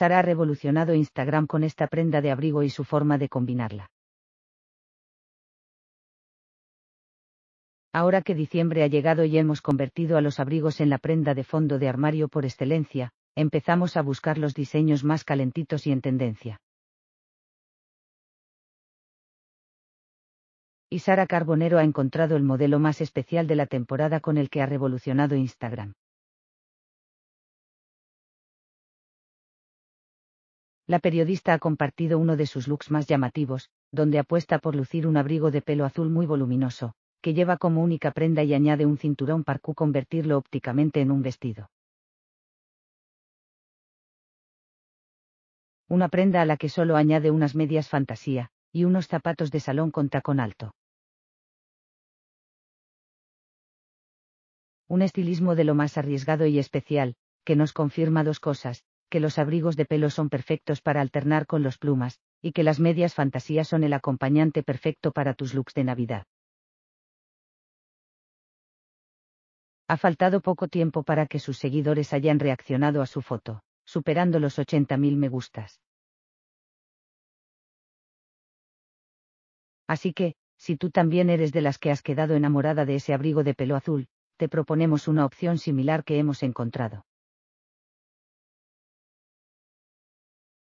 Sara ha revolucionado Instagram con esta prenda de abrigo y su forma de combinarla. Ahora que diciembre ha llegado y hemos convertido a los abrigos en la prenda de fondo de armario por excelencia, empezamos a buscar los diseños más calentitos y en tendencia. Y Sara Carbonero ha encontrado el modelo más especial de la temporada con el que ha revolucionado Instagram. La periodista ha compartido uno de sus looks más llamativos, donde apuesta por lucir un abrigo de pelo azul muy voluminoso, que lleva como única prenda y añade un cinturón para convertirlo ópticamente en un vestido. Una prenda a la que solo añade unas medias fantasía, y unos zapatos de salón con tacón alto. Un estilismo de lo más arriesgado y especial, que nos confirma dos cosas, que los abrigos de pelo son perfectos para alternar con los plumas, y que las medias fantasías son el acompañante perfecto para tus looks de Navidad. Ha faltado poco tiempo para que sus seguidores hayan reaccionado a su foto, superando los 80.000 me gustas. Así que, si tú también eres de las que has quedado enamorada de ese abrigo de pelo azul, te proponemos una opción similar que hemos encontrado.